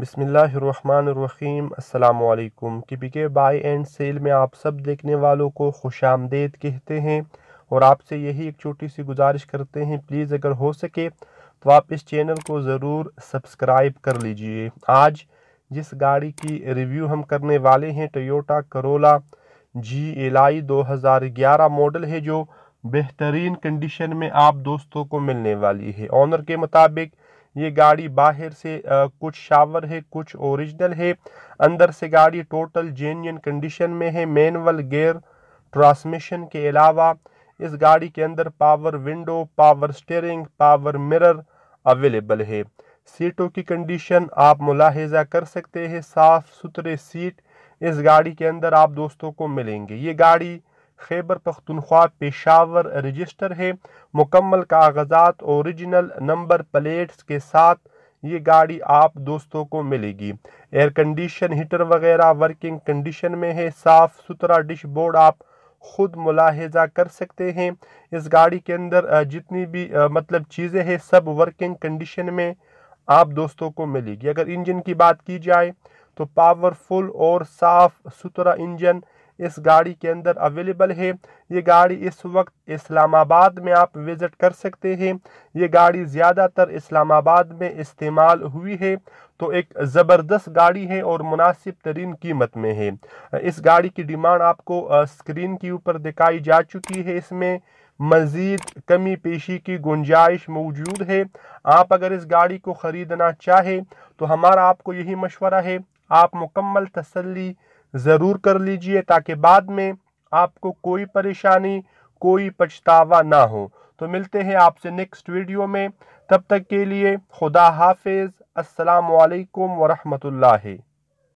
बिसमीम् अल्लाम के by and cell में आप सब देखने वालों को खुश आमदेद कहते हैं और आपसे यही एक छोटी सी गुजारिश करते हैं प्लीज़ अगर हो सके तो आप इस चैनल को ज़रूर सब्सक्राइब कर लीजिए आज जिस गाड़ी की रिव्यू हम करने वाले हैं Toyota Corolla G L I दो हज़ार ग्यारह मॉडल है जो बेहतरीन कंडीशन में आप दोस्तों को मिलने वाली है ऑनर के मुताबिक ये गाड़ी बाहर से आ, कुछ शावर है कुछ ओरिजिनल है अंदर से गाड़ी टोटल जेन्यन कंडीशन में है मैनुअल गेयर ट्रांसमिशन के अलावा इस गाड़ी के अंदर power window power steering power mirror available है सीटों की कंडीशन आप मुलाहजा कर सकते हैं साफ़ सुथरे सीट इस गाड़ी के अंदर आप दोस्तों को मिलेंगे ये गाड़ी खैबर पख्तनख्वा पेशावर रजिस्टर है मुकम्मल कागजात ओरिजिनल नंबर प्लेट्स के साथ ये गाड़ी आप दोस्तों को मिलेगी एयर कंडीशन हीटर वगैरह वर्किंग कंडीशन में है साफ़ सुथरा डिश बोर्ड आप ख़ुद मुलाहजा कर सकते हैं इस गाड़ी के अंदर जितनी भी मतलब चीज़ें हैं सब वर्किंग कंडीशन में आप दोस्तों को मिलेगी अगर इंजन की बात की जाए तो पावरफुल और साफ़ सुथरा इंजन इस गाड़ी के अंदर अवेलेबल है ये गाड़ी इस वक्त इस्लामाबाद में आप विज़िट कर सकते हैं ये गाड़ी ज़्यादातर इस्लामाबाद में इस्तेमाल हुई है तो एक ज़बरदस्त गाड़ी है और मुनासिब तरीन कीमत में है इस गाड़ी की डिमांड आपको स्क्रीन के ऊपर दिखाई जा चुकी है इसमें मज़ीद कमी पेशी की गुंजाइश मौजूद है आप अगर इस गाड़ी को ख़रीदना चाहें तो हमारा आपको यही मशवरा है आप मुकम्मल तसली ज़रूर कर लीजिए ताकि बाद में आपको कोई परेशानी कोई पछतावा ना हो तो मिलते हैं आपसे नेक्स्ट वीडियो में तब तक के लिए खुदा हाफिज़ अस्सलाम वालेकुम वरहमतुल्लाह